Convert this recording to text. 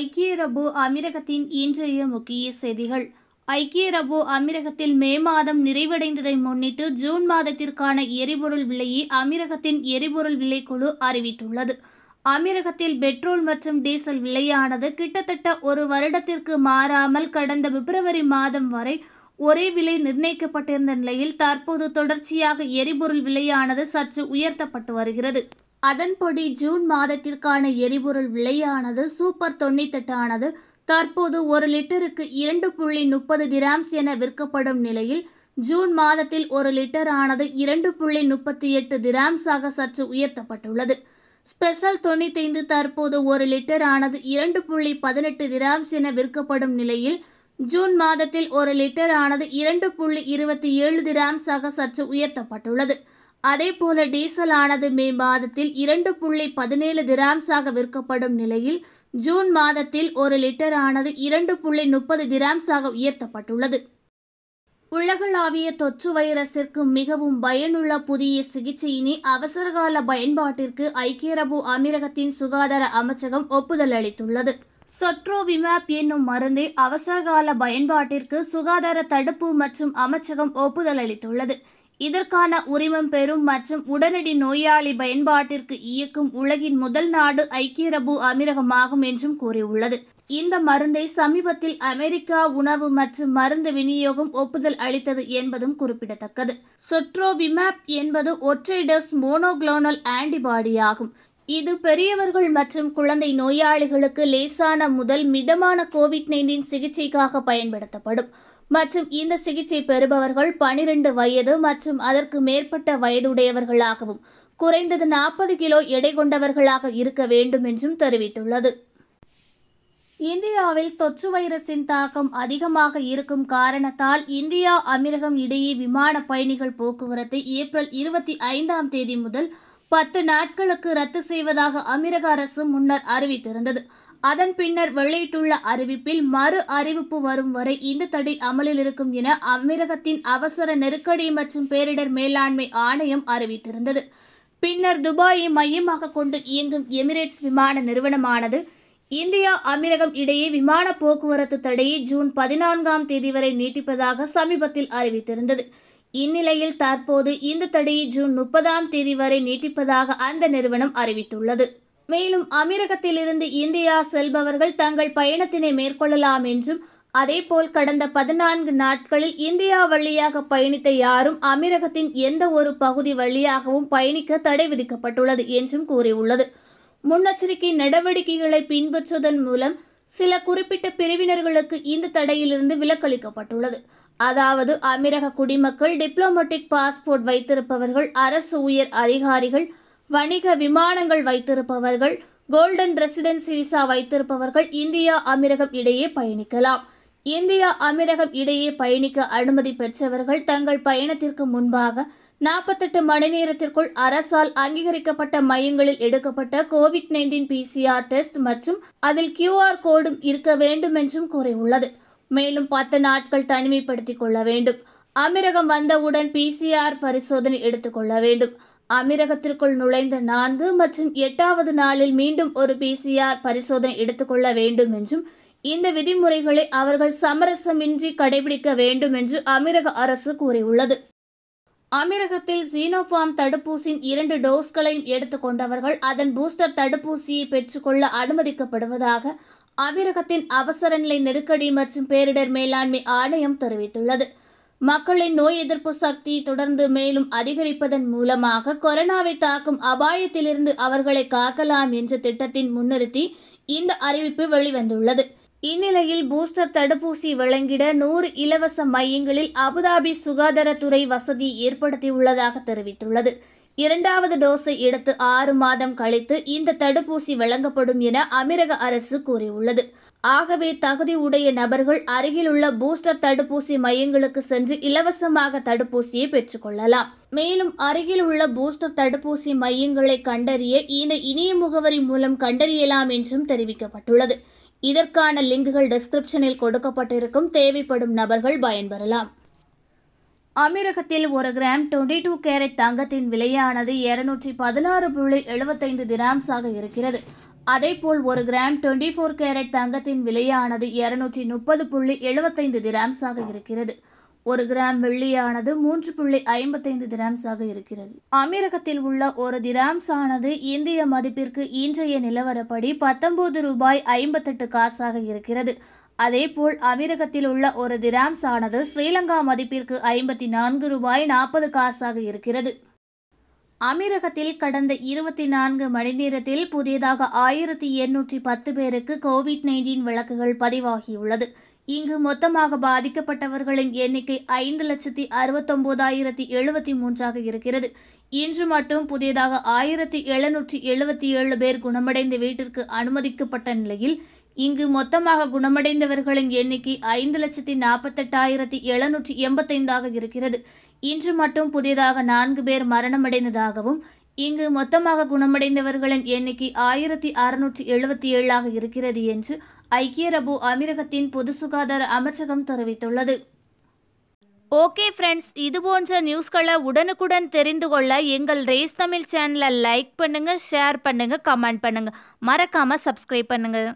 ஐக்கிய அரபு அமீரகத்தின் இன்றைய முக்கிய செய்திகள் ஐக்கிய அரபு அமீரகத்தில் மே மாதம் நிறைவடைந்ததை முன்னிட்டு ஜூன் மாதத்திற்கான எரிபொருள் விலையை அமீரகத்தின் எரிபொருள் விலை குழு அறிவித்துள்ளது அமீரகத்தில் பெட்ரோல் மற்றும் டீசல் விலையானது கிட்டத்தட்ட ஒரு வருடத்திற்கு மாறாமல் கடந்த பிப்ரவரி மாதம் வரை ஒரே விலை நிர்ணயிக்கப்பட்டிருந்த நிலையில் தற்போது தொடர்ச்சியாக எரிபொருள் விலையானது சற்று உயர்த்தப்பட்டு வருகிறது அதன்படி ஜூன் மாதத்திற்கான எரிபொருள் விலையானது சூப்பர் தொண்ணூத்தெட்டானது தற்போது ஒரு லிட்டருக்கு இரண்டு புள்ளி முப்பது கிராம்ஸ் என விற்கப்படும் நிலையில் ஜூன் மாதத்தில் ஒரு லிட்டர் ஆனது இரண்டு புள்ளி முப்பத்தி எட்டு கிராம்ஸாக சற்று உயர்த்தப்பட்டுள்ளது ஸ்பெஷல் தொண்ணூத்தைந்து தற்போது ஒரு லிட்டர் ஆனது இரண்டு புள்ளி பதினெட்டு கிராம்ஸ் என விற்கப்படும் நிலையில் ஜூன் மாதத்தில் ஒரு லிட்டர் ஆனது இரண்டு புள்ளி இருபத்தி ஏழு கிராம்ஸாக சற்று உயர்த்தப்பட்டுள்ளது அதேபோல டீசல் ஆனது மே மாதத்தில் இரண்டு புள்ளி பதினேழு திராம்ஸாக விற்கப்படும் நிலையில் ஜூன் மாதத்தில் ஒரு லிட்டர் ஆனது இரண்டு புள்ளி முப்பது திராம்ஸாக உயர்த்தப்பட்டுள்ளது உலகளாவிய தொற்று வைரஸிற்கு மிகவும் பயனுள்ள புதிய சிகிச்சையினை அவசரகால பயன்பாட்டிற்கு ஐக்கிய அரபு அமீரகத்தின் சுகாதார அமைச்சகம் ஒப்புதல் அளித்துள்ளது சொட்ரோவிமேப் என்னும் மருந்தை அவசரகால பயன்பாட்டிற்கு சுகாதார தடுப்பு மற்றும் அமைச்சகம் ஒப்புதல் அளித்துள்ளது இதற்கான உரிமம் பெறும் மற்றும் உடனடி நோயாளி பயன்பாட்டிற்கு இயக்கும் உலகின் முதல் நாடு ஐக்கிய அரபு அமீரகமாகும் என்றும் கூறியுள்ளது இந்த மருந்தை சமீபத்தில் அமெரிக்கா உணவு மற்றும் மருந்து விநியோகம் ஒப்புதல் அளித்தது என்பதும் குறிப்பிடத்தக்கது சொட்ரோபிமேப் என்பது ஒற்றை மோனோகுளோனல் மோனோக்ளோனல் ஆன்டிபாடியாகும் இது பெரியவர்கள் மற்றும் குழந்தை நோயாளிகளுக்கு லேசான முதல் மிதமான கோவிட் நைன்டீன் சிகிச்சைக்காக பயன்படுத்தப்படும் மற்றும் இந்த சிகிச்சை பெறுபவர்கள் பனிரெண்டு வயது மற்றும் அதற்கு மேற்பட்ட வயதுடையவர்களாகவும் குறைந்தது நாற்பது கிலோ எடை கொண்டவர்களாக இருக்க வேண்டும் என்றும் தெரிவித்துள்ளது இந்தியாவில் தொற்று வைரஸின் தாக்கம் அதிகமாக இருக்கும் காரணத்தால் இந்தியா அமீரகம் இடையே விமான பயணிகள் போக்குவரத்து ஏப்ரல் இருபத்தி ஐந்தாம் தேதி முதல் பத்து நாட்களுக்கு ரத்து செய்வதாக அமிரக அரசு முன்னர் அறிவித்திருந்தது அதன் பின்னர் வெளியிட்டுள்ள அறிவிப்பில் மறு அறிவிப்பு வரும் வரை இந்த தடை அமலில் இருக்கும் என அமிரகத்தின் அவசர நெருக்கடி மற்றும் பேரிடர் மேலாண்மை ஆணையம் அறிவித்திருந்தது பின்னர் துபாயை மையமாக கொண்டு இயங்கும் எமிரேட்ஸ் விமான நிறுவனமானது இந்தியா அமிரகம் இடையே விமான போக்குவரத்து தடையை ஜூன் பதினான்காம் தேதி வரை நீட்டிப்பதாக சமீபத்தில் அறிவித்திருந்தது இந்நிலையில் தற்போது இந்த தடையை ஜூன் முப்பதாம் தேதி வரை நீட்டிப்பதாக அந்த நிறுவனம் அறிவித்துள்ளது மேலும் அமீரகத்திலிருந்து இந்தியா செல்பவர்கள் தங்கள் பயணத்தினை மேற்கொள்ளலாம் என்றும் அதேபோல் கடந்த பதினான்கு நாட்களில் இந்தியா வழியாக பயணித்த யாரும் அமீரகத்தின் எந்த ஒரு பகுதி வழியாகவும் பயணிக்க தடை விதிக்கப்பட்டுள்ளது என்றும் கூறியுள்ளது முன்னெச்சரிக்கை நடவடிக்கைகளை பின்பற்றுவதன் மூலம் சில குறிப்பிட்ட பிரிவினர்களுக்கு இந்த தடையிலிருந்து விலக்களிக்கப்பட்டுள்ளது அதாவது அமீரக குடிமக்கள் டிப்ளமேட்டிக் பாஸ்போர்ட் வைத்திருப்பவர்கள் அரசு உயர் அதிகாரிகள் வணிக விமானங்கள் வைத்திருப்பவர்கள் கோல்டன் ரெசிடென்சி விசா வைத்திருப்பவர்கள் இந்தியா அமீரகம் இடையே பயணிக்கலாம் இந்தியா அமீரகம் இடையே பயணிக்க அனுமதி பெற்றவர்கள் தங்கள் பயணத்திற்கு முன்பாக நாற்பத்தெட்டு மணி நேரத்திற்குள் அரசால் அங்கீகரிக்கப்பட்ட மையங்களில் எடுக்கப்பட்ட கோவிட் நைன்டீன் பிசிஆர் டெஸ்ட் மற்றும் அதில் கியூஆர் கோடும் இருக்க வேண்டும் என்றும் கூறியுள்ளது மேலும் பத்து நாட்கள் தனிமைப்படுத்திக் கொள்ள வேண்டும் அமீரகம் வந்தவுடன் பிசிஆர் பரிசோதனை எடுத்துக்கொள்ள வேண்டும் அமீரகத்திற்குள் நுழைந்த நான்கு மற்றும் எட்டாவது நாளில் மீண்டும் ஒரு பிசிஆர் பரிசோதனை எடுத்துக்கொள்ள வேண்டும் என்றும் இந்த விதிமுறைகளை அவர்கள் சமரசமின்றி கடைபிடிக்க வேண்டும் என்று அமீரக அரசு கூறியுள்ளது அமீரகத்தில் சீனோஃபார்ம் தடுப்பூசியின் இரண்டு டோஸ்களையும் எடுத்துக்கொண்டவர்கள் அதன் பூஸ்டர் தடுப்பூசியை பெற்றுக்கொள்ள அனுமதிக்கப்படுவதாக அமீரகத்தின் அவசரநிலை நெருக்கடி மற்றும் பேரிடர் மேலாண்மை ஆணையம் தெரிவித்துள்ளது மக்களின் நோய் எதிர்ப்பு சக்தி தொடர்ந்து மேலும் அதிகரிப்பதன் மூலமாக கொரோனாவை தாக்கும் அபாயத்திலிருந்து அவர்களை காக்கலாம் என்ற திட்டத்தின் முன்னிறுத்தி இந்த அறிவிப்பு வெளிவந்துள்ளது இந்நிலையில் பூஸ்டர் தடுப்பூசி வழங்கிட நூறு இலவச மையங்களில் அபுதாபி சுகாதாரத்துறை வசதி ஏற்படுத்தியுள்ளதாக தெரிவித்துள்ளது இரண்டாவது டோஸை எடுத்து ஆறு மாதம் கழித்து இந்த தடுப்பூசி வழங்கப்படும் என அமீரக அரசு கூறியுள்ளது ஆகவே தகுதி உடைய நபர்கள் அருகிலுள்ள பூஸ்டர் தடுப்பூசி மையங்களுக்கு சென்று இலவசமாக தடுப்பூசியை பெற்றுக்கொள்ளலாம் மேலும் அருகில் உள்ள பூஸ்டர் தடுப்பூசி மையங்களை கண்டறிய இந்த இணைய முகவரி மூலம் கண்டறியலாம் என்றும் தெரிவிக்கப்பட்டுள்ளது இதற்கான லிங்குகள் டிஸ்கிரிப்ஷனில் கொடுக்கப்பட்டிருக்கும் தேவைப்படும் நபர்கள் பயன்பெறலாம் அமீரகத்தில் ஒரு கிராம் டுவெண்ட்டி டூ கேரட் தங்கத்தின் விலையானது இருநூற்றி பதினாறு புள்ளி எழுபத்தைந்து திராம்ஸாக இருக்கிறது அதேபோல் ஒரு கிராம் டுவெண்ட்டி ஃபோர் கேரட் தங்கத்தின் விலையானது இருநூற்றி முப்பது புள்ளி எழுபத்தைந்து திராம்ஸாக இருக்கிறது ஒரு கிராம் வெள்ளியானது மூன்று புள்ளி ஐம்பத்தைந்து திராம்ஸாக இருக்கிறது அமீரகத்தில் உள்ள ஒரு திராம்ஸ் ஆனது இந்திய மதிப்பிற்கு இன்றைய நிலவரப்படி பத்தொன்பது ரூபாய் ஐம்பத்தெட்டு காசாக இருக்கிறது அதேபோல் அமீரகத்தில் உள்ள ஒரு திராம்ஸ் ஆனது ஸ்ரீலங்கா மதிப்பிற்கு ஐம்பத்தி நான்கு ரூபாய் நாற்பது காசாக இருக்கிறது அமீரகத்தில் கடந்த இருபத்தி நான்கு மணி நேரத்தில் புதியதாக ஆயிரத்தி எண்ணூற்றி பத்து பேருக்கு கோவிட் நைன்டீன் விளக்குகள் பதிவாகியுள்ளது இங்கு மொத்தமாக பாதிக்கப்பட்டவர்களின் எண்ணிக்கை ஐந்து லட்சத்தி அறுபத்தொம்போதாயிரத்தி எழுபத்தி மூன்றாக இருக்கிறது இன்று மட்டும் புதியதாக ஆயிரத்தி எழுநூற்றி எழுபத்தி ஏழு பேர் குணமடைந்து வீட்டிற்கு அனுமதிக்கப்பட்ட நிலையில் இங்கு மொத்தமாக குணமடைந்தவர்களின் எண்ணிக்கை ஐந்து லட்சத்தி நாற்பத்தெட்டாயிரத்தி எழுநூற்றி எண்பத்தைந்தாக இருக்கிறது இன்று மட்டும் புதிதாக நான்கு பேர் மரணமடைந்ததாகவும் இங்கு மொத்தமாக குணமடைந்தவர்களின் எண்ணிக்கை ஆயிரத்தி அறுநூற்றி எழுபத்தி ஏழாக இருக்கிறது என்று ஐக்கிய அரபு அமீரகத்தின் பொது சுகாதார அமைச்சகம் தெரிவித்துள்ளது ஓகே ஃப்ரெண்ட்ஸ் இது போன்ற நியூஸ்களை உடனுக்குடன் தெரிந்து கொள்ள எங்கள் ரேஸ் தமிழ் சேனலை லைக் பண்ணுங்கள் ஷேர் பண்ணுங்கள் கமெண்ட் பண்ணுங்கள் மறக்காமல் சப்ஸ்கிரைப் பண்ணுங்கள்